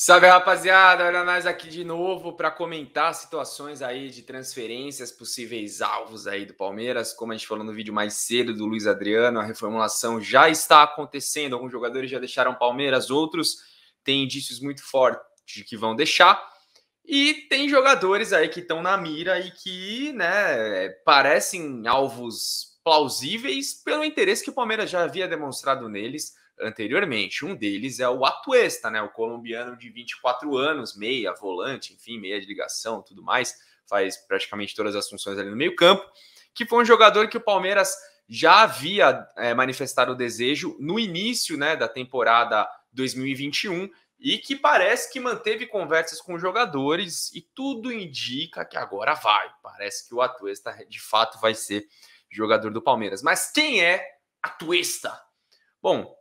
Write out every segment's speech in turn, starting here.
Salve rapaziada, olha nós aqui de novo para comentar situações aí de transferências, possíveis alvos aí do Palmeiras. Como a gente falou no vídeo mais cedo do Luiz Adriano, a reformulação já está acontecendo. Alguns jogadores já deixaram Palmeiras, outros têm indícios muito fortes de que vão deixar. E tem jogadores aí que estão na mira e que, né, parecem alvos plausíveis pelo interesse que o Palmeiras já havia demonstrado neles anteriormente. Um deles é o Atuesta, né? O colombiano de 24 anos, meia, volante, enfim, meia de ligação, tudo mais, faz praticamente todas as funções ali no meio-campo, que foi um jogador que o Palmeiras já havia é, manifestado o desejo no início, né, da temporada 2021 e que parece que manteve conversas com jogadores e tudo indica que agora vai. Parece que o Atuesta de fato vai ser jogador do Palmeiras. Mas quem é Atuesta? Bom,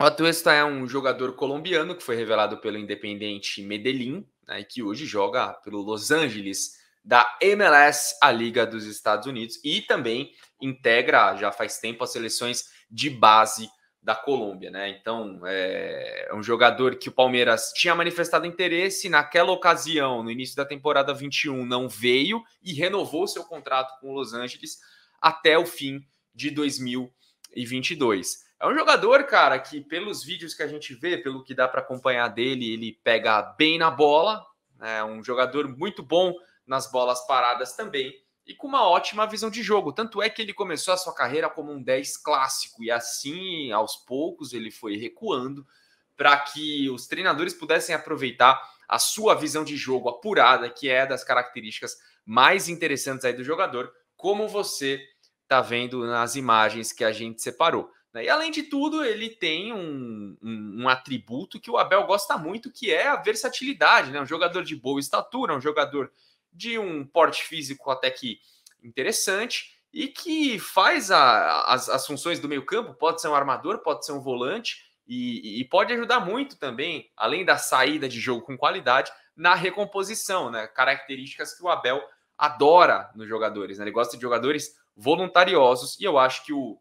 o Atuesta é um jogador colombiano que foi revelado pelo Independente Medellín, né, que hoje joga pelo Los Angeles da MLS, a Liga dos Estados Unidos, e também integra já faz tempo as seleções de base da Colômbia, né? Então é, é um jogador que o Palmeiras tinha manifestado interesse naquela ocasião, no início da temporada 21, não veio e renovou seu contrato com o Los Angeles até o fim de 2022. É um jogador, cara, que pelos vídeos que a gente vê, pelo que dá para acompanhar dele, ele pega bem na bola, é um jogador muito bom nas bolas paradas também e com uma ótima visão de jogo. Tanto é que ele começou a sua carreira como um 10 clássico e assim, aos poucos, ele foi recuando para que os treinadores pudessem aproveitar a sua visão de jogo apurada, que é das características mais interessantes aí do jogador, como você está vendo nas imagens que a gente separou. Né? E além de tudo, ele tem um, um, um, atributo que o Abel gosta muito, que é a versatilidade. Né? Um jogador de boa estatura, um jogador de um porte físico até que interessante e que faz a, as, as, funções do meio-campo. Pode ser um armador, pode ser um volante e, e, pode ajudar muito também, além da saída de jogo com qualidade, na recomposição, né? características que o Abel adora nos jogadores. Né? Ele gosta de jogadores voluntariosos e eu acho que o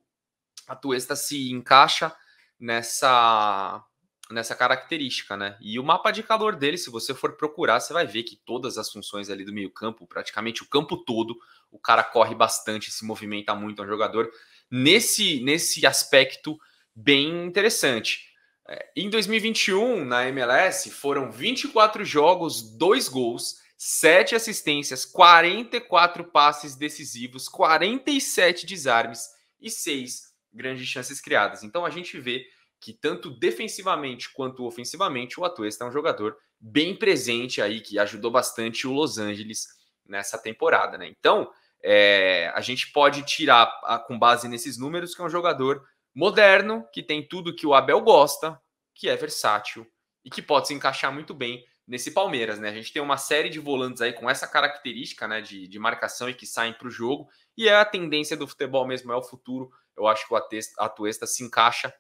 a Tuesta se encaixa nessa nessa característica, né? E o mapa de calor dele, se você for procurar, você vai ver que todas as funções ali do meio-campo, praticamente o campo todo, o cara corre bastante, se movimenta muito, é um jogador nesse nesse aspecto bem interessante. É, em 2021, na MLS, foram 24 jogos, 2 gols, 7 assistências, 44 passes decisivos, 47 desarmes e 6 grandes chances criadas. Então a gente vê que tanto defensivamente quanto ofensivamente o Atuesta é um jogador bem presente aí que ajudou bastante o Los Angeles nessa temporada, né? Então é, a gente pode tirar a, com base nesses números que é um jogador moderno que tem tudo que o Abel gosta, que é versátil e que pode se encaixar muito bem nesse Palmeiras, né? A gente tem uma série de volantes aí com essa característica, né, de, de marcação e que saem para o jogo, e é a tendência do futebol mesmo, é o futuro. Eu acho que o Atuesta se encaixa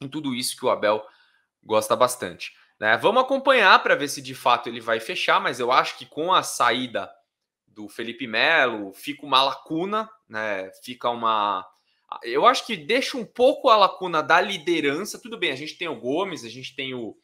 em tudo isso que o Abel gosta bastante. Né? Vamos acompanhar para ver se de fato ele vai fechar, mas eu acho que com a saída do Felipe Melo fica uma lacuna, né? Fica uma. Eu acho que deixa um pouco a lacuna da liderança. Tudo bem, a gente tem o Gomes, a gente tem o,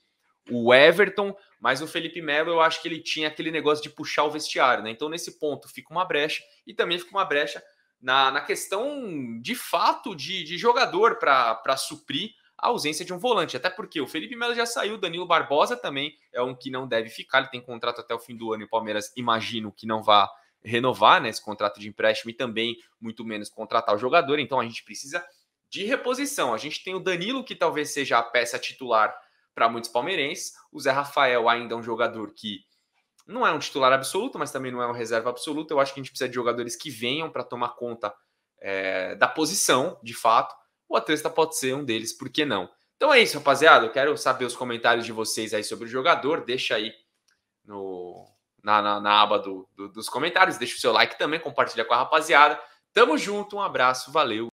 o Everton, mas o Felipe Melo eu acho que ele tinha aquele negócio de puxar o vestiário, né? Então nesse ponto fica uma brecha e também fica uma brecha na, na questão de fato de, de jogador para suprir a ausência de um volante, até porque o Felipe Melo já saiu, Danilo Barbosa também é um que não deve ficar, ele tem contrato até o fim do ano e o Palmeiras imagino que não vá renovar né, esse contrato de empréstimo e também muito menos contratar o jogador, então a gente precisa de reposição. A gente tem o Danilo que talvez seja a peça titular para muitos palmeirenses. O Zé Rafael ainda é um jogador que não é um titular absoluto, mas também não é um reserva absoluto. Eu acho que a gente precisa de jogadores que venham para tomar conta é, da posição, de fato. O Atleta pode ser um deles, por que não? Então é isso, rapaziada. Eu quero saber os comentários de vocês aí sobre o jogador. Deixa aí no, na, na, na aba do, do, dos comentários. Deixa o seu like também, compartilha com a rapaziada. Tamo junto, um abraço, valeu.